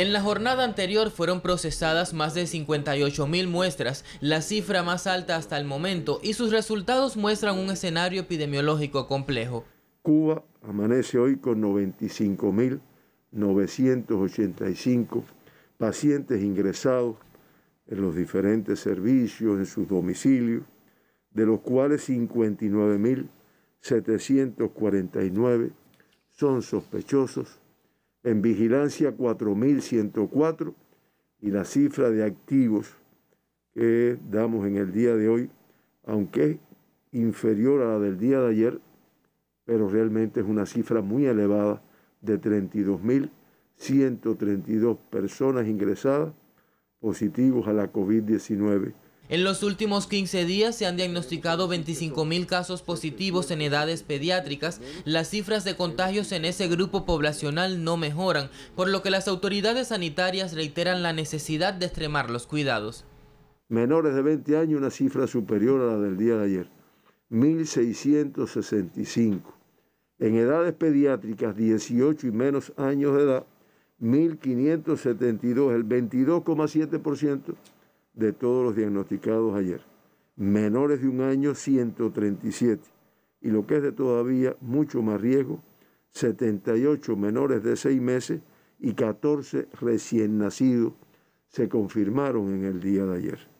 En la jornada anterior fueron procesadas más de 58 mil muestras, la cifra más alta hasta el momento, y sus resultados muestran un escenario epidemiológico complejo. Cuba amanece hoy con 95.985 pacientes ingresados en los diferentes servicios, en sus domicilios, de los cuales 59.749 son sospechosos en vigilancia 4.104 y la cifra de activos que damos en el día de hoy, aunque es inferior a la del día de ayer, pero realmente es una cifra muy elevada de 32.132 personas ingresadas positivos a la COVID-19 en los últimos 15 días se han diagnosticado 25.000 casos positivos en edades pediátricas. Las cifras de contagios en ese grupo poblacional no mejoran, por lo que las autoridades sanitarias reiteran la necesidad de extremar los cuidados. Menores de 20 años, una cifra superior a la del día de ayer, 1.665. En edades pediátricas, 18 y menos años de edad, 1.572, el 22,7% de todos los diagnosticados ayer. Menores de un año, 137. Y lo que es de todavía mucho más riesgo, 78 menores de 6 meses y 14 recién nacidos se confirmaron en el día de ayer.